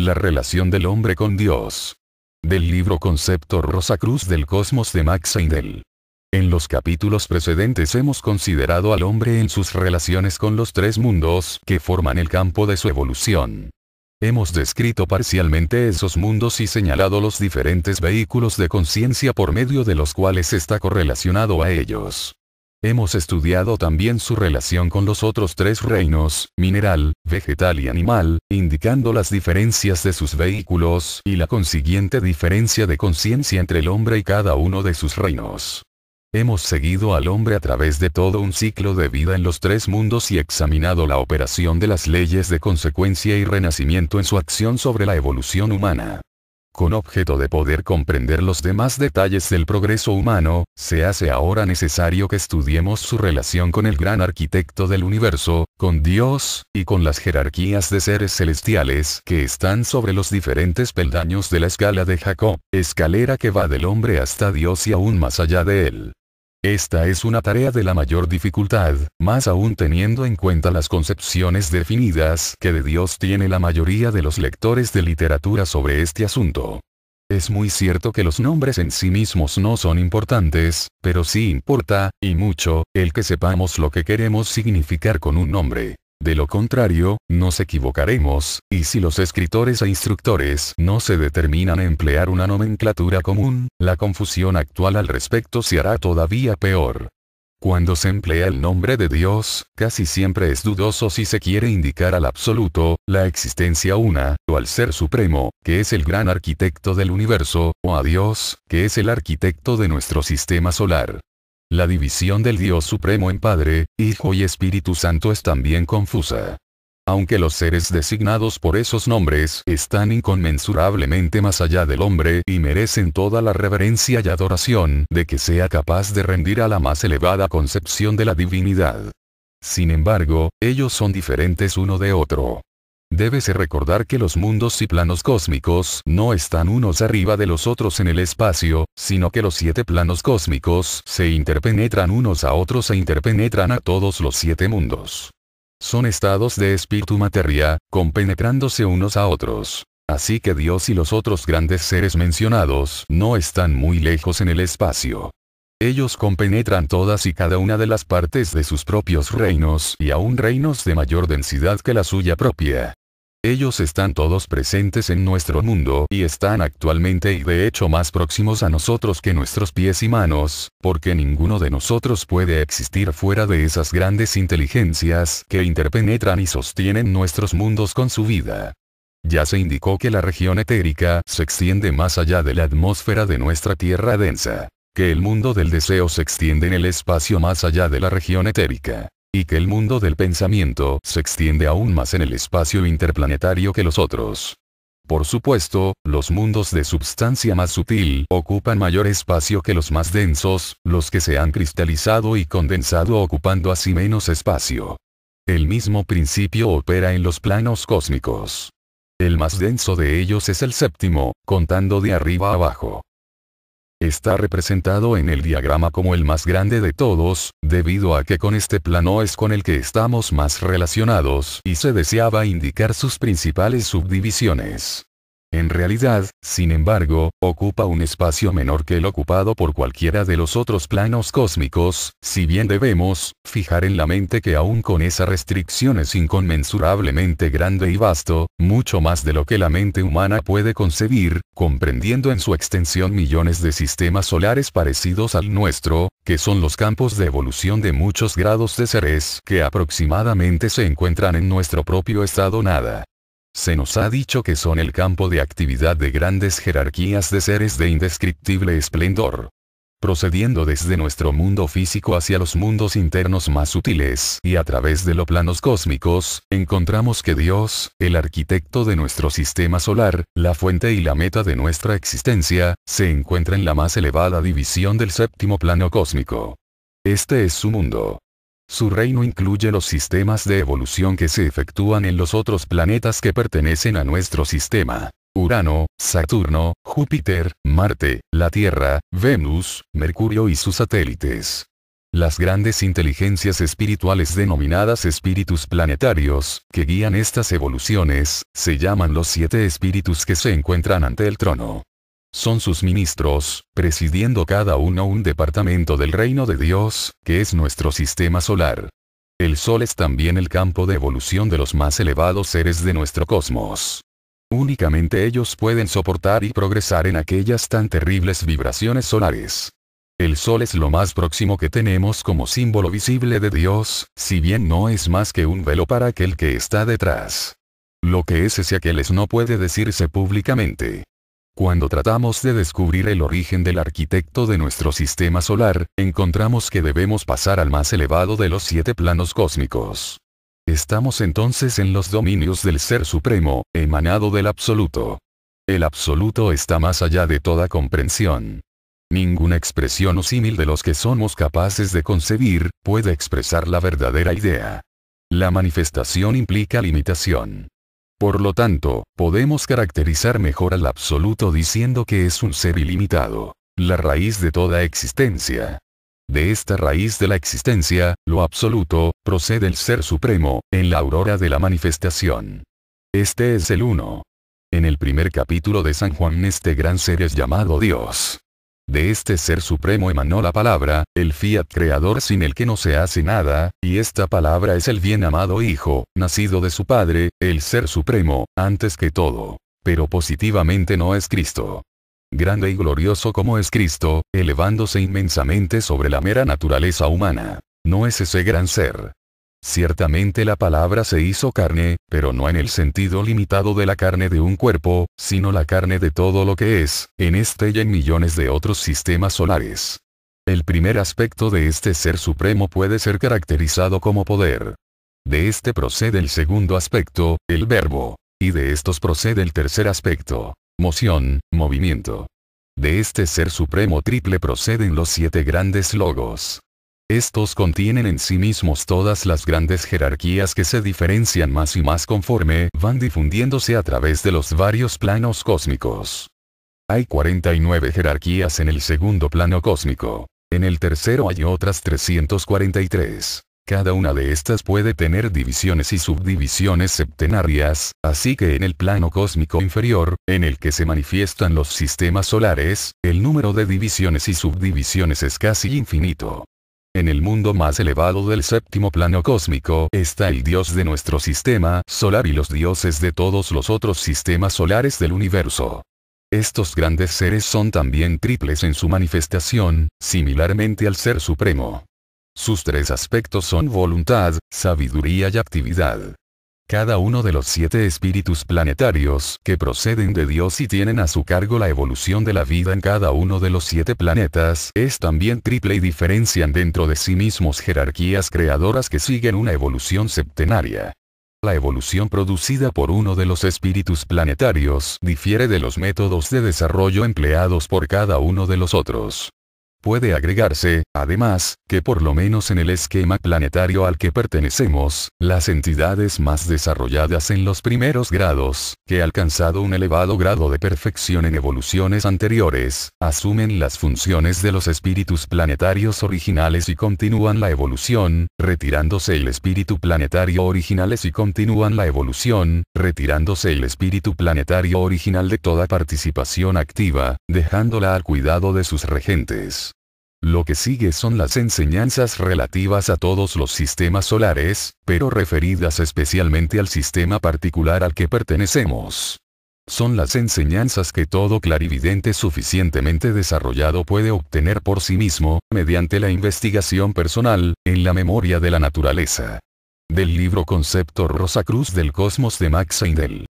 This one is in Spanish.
La relación del hombre con Dios. Del libro Concepto Rosa Cruz del Cosmos de Max Heindel. En los capítulos precedentes hemos considerado al hombre en sus relaciones con los tres mundos que forman el campo de su evolución. Hemos descrito parcialmente esos mundos y señalado los diferentes vehículos de conciencia por medio de los cuales está correlacionado a ellos. Hemos estudiado también su relación con los otros tres reinos, mineral, vegetal y animal, indicando las diferencias de sus vehículos y la consiguiente diferencia de conciencia entre el hombre y cada uno de sus reinos. Hemos seguido al hombre a través de todo un ciclo de vida en los tres mundos y examinado la operación de las leyes de consecuencia y renacimiento en su acción sobre la evolución humana con objeto de poder comprender los demás detalles del progreso humano, se hace ahora necesario que estudiemos su relación con el gran arquitecto del universo, con Dios, y con las jerarquías de seres celestiales que están sobre los diferentes peldaños de la escala de Jacob, escalera que va del hombre hasta Dios y aún más allá de él. Esta es una tarea de la mayor dificultad, más aún teniendo en cuenta las concepciones definidas que de Dios tiene la mayoría de los lectores de literatura sobre este asunto. Es muy cierto que los nombres en sí mismos no son importantes, pero sí importa, y mucho, el que sepamos lo que queremos significar con un nombre. De lo contrario, nos equivocaremos, y si los escritores e instructores no se determinan a emplear una nomenclatura común, la confusión actual al respecto se hará todavía peor. Cuando se emplea el nombre de Dios, casi siempre es dudoso si se quiere indicar al absoluto, la existencia una, o al Ser Supremo, que es el gran arquitecto del universo, o a Dios, que es el arquitecto de nuestro sistema solar. La división del Dios Supremo en Padre, Hijo y Espíritu Santo es también confusa. Aunque los seres designados por esos nombres están inconmensurablemente más allá del hombre y merecen toda la reverencia y adoración de que sea capaz de rendir a la más elevada concepción de la divinidad. Sin embargo, ellos son diferentes uno de otro. Débese recordar que los mundos y planos cósmicos no están unos arriba de los otros en el espacio, sino que los siete planos cósmicos se interpenetran unos a otros e interpenetran a todos los siete mundos. Son estados de espíritu materia, compenetrándose unos a otros. Así que Dios y los otros grandes seres mencionados no están muy lejos en el espacio. Ellos compenetran todas y cada una de las partes de sus propios reinos y aún reinos de mayor densidad que la suya propia. Ellos están todos presentes en nuestro mundo y están actualmente y de hecho más próximos a nosotros que nuestros pies y manos, porque ninguno de nosotros puede existir fuera de esas grandes inteligencias que interpenetran y sostienen nuestros mundos con su vida. Ya se indicó que la región etérica se extiende más allá de la atmósfera de nuestra Tierra densa, que el mundo del deseo se extiende en el espacio más allá de la región etérica y que el mundo del pensamiento se extiende aún más en el espacio interplanetario que los otros. Por supuesto, los mundos de substancia más sutil ocupan mayor espacio que los más densos, los que se han cristalizado y condensado ocupando así menos espacio. El mismo principio opera en los planos cósmicos. El más denso de ellos es el séptimo, contando de arriba abajo. Está representado en el diagrama como el más grande de todos, debido a que con este plano es con el que estamos más relacionados y se deseaba indicar sus principales subdivisiones. En realidad, sin embargo, ocupa un espacio menor que el ocupado por cualquiera de los otros planos cósmicos, si bien debemos, fijar en la mente que aún con esa restricción es inconmensurablemente grande y vasto, mucho más de lo que la mente humana puede concebir, comprendiendo en su extensión millones de sistemas solares parecidos al nuestro, que son los campos de evolución de muchos grados de seres que aproximadamente se encuentran en nuestro propio estado nada. Se nos ha dicho que son el campo de actividad de grandes jerarquías de seres de indescriptible esplendor. Procediendo desde nuestro mundo físico hacia los mundos internos más sutiles y a través de los planos cósmicos, encontramos que Dios, el arquitecto de nuestro sistema solar, la fuente y la meta de nuestra existencia, se encuentra en la más elevada división del séptimo plano cósmico. Este es su mundo. Su reino incluye los sistemas de evolución que se efectúan en los otros planetas que pertenecen a nuestro sistema. Urano, Saturno, Júpiter, Marte, la Tierra, Venus, Mercurio y sus satélites. Las grandes inteligencias espirituales denominadas espíritus planetarios, que guían estas evoluciones, se llaman los siete espíritus que se encuentran ante el trono son sus ministros, presidiendo cada uno un departamento del reino de Dios, que es nuestro sistema solar. El Sol es también el campo de evolución de los más elevados seres de nuestro cosmos. Únicamente ellos pueden soportar y progresar en aquellas tan terribles vibraciones solares. El Sol es lo más próximo que tenemos como símbolo visible de Dios, si bien no es más que un velo para aquel que está detrás. Lo que es ese aquel no puede decirse públicamente. Cuando tratamos de descubrir el origen del arquitecto de nuestro sistema solar, encontramos que debemos pasar al más elevado de los siete planos cósmicos. Estamos entonces en los dominios del Ser Supremo, emanado del Absoluto. El Absoluto está más allá de toda comprensión. Ninguna expresión o símil de los que somos capaces de concebir puede expresar la verdadera idea. La manifestación implica limitación. Por lo tanto, podemos caracterizar mejor al absoluto diciendo que es un ser ilimitado, la raíz de toda existencia. De esta raíz de la existencia, lo absoluto, procede el ser supremo, en la aurora de la manifestación. Este es el uno. En el primer capítulo de San Juan este gran ser es llamado Dios. De este ser supremo emanó la palabra, el fiat creador sin el que no se hace nada, y esta palabra es el bien amado Hijo, nacido de su Padre, el ser supremo, antes que todo. Pero positivamente no es Cristo. Grande y glorioso como es Cristo, elevándose inmensamente sobre la mera naturaleza humana. No es ese gran ser. Ciertamente la palabra se hizo carne, pero no en el sentido limitado de la carne de un cuerpo, sino la carne de todo lo que es, en este y en millones de otros sistemas solares. El primer aspecto de este ser supremo puede ser caracterizado como poder. De este procede el segundo aspecto, el verbo. Y de estos procede el tercer aspecto, moción, movimiento. De este ser supremo triple proceden los siete grandes logos. Estos contienen en sí mismos todas las grandes jerarquías que se diferencian más y más conforme van difundiéndose a través de los varios planos cósmicos. Hay 49 jerarquías en el segundo plano cósmico. En el tercero hay otras 343. Cada una de estas puede tener divisiones y subdivisiones septenarias, así que en el plano cósmico inferior, en el que se manifiestan los sistemas solares, el número de divisiones y subdivisiones es casi infinito. En el mundo más elevado del séptimo plano cósmico está el dios de nuestro sistema solar y los dioses de todos los otros sistemas solares del universo. Estos grandes seres son también triples en su manifestación, similarmente al Ser Supremo. Sus tres aspectos son voluntad, sabiduría y actividad. Cada uno de los siete espíritus planetarios que proceden de Dios y tienen a su cargo la evolución de la vida en cada uno de los siete planetas es también triple y diferencian dentro de sí mismos jerarquías creadoras que siguen una evolución septenaria. La evolución producida por uno de los espíritus planetarios difiere de los métodos de desarrollo empleados por cada uno de los otros. Puede agregarse, además, que por lo menos en el esquema planetario al que pertenecemos, las entidades más desarrolladas en los primeros grados, que alcanzado un elevado grado de perfección en evoluciones anteriores, asumen las funciones de los espíritus planetarios originales y continúan la evolución, retirándose el espíritu planetario originales y continúan la evolución, retirándose el espíritu planetario original de toda participación activa, dejándola al cuidado de sus regentes. Lo que sigue son las enseñanzas relativas a todos los sistemas solares, pero referidas especialmente al sistema particular al que pertenecemos. Son las enseñanzas que todo clarividente suficientemente desarrollado puede obtener por sí mismo, mediante la investigación personal, en la memoria de la naturaleza. Del libro Concepto Rosa Cruz del Cosmos de Max Heindel.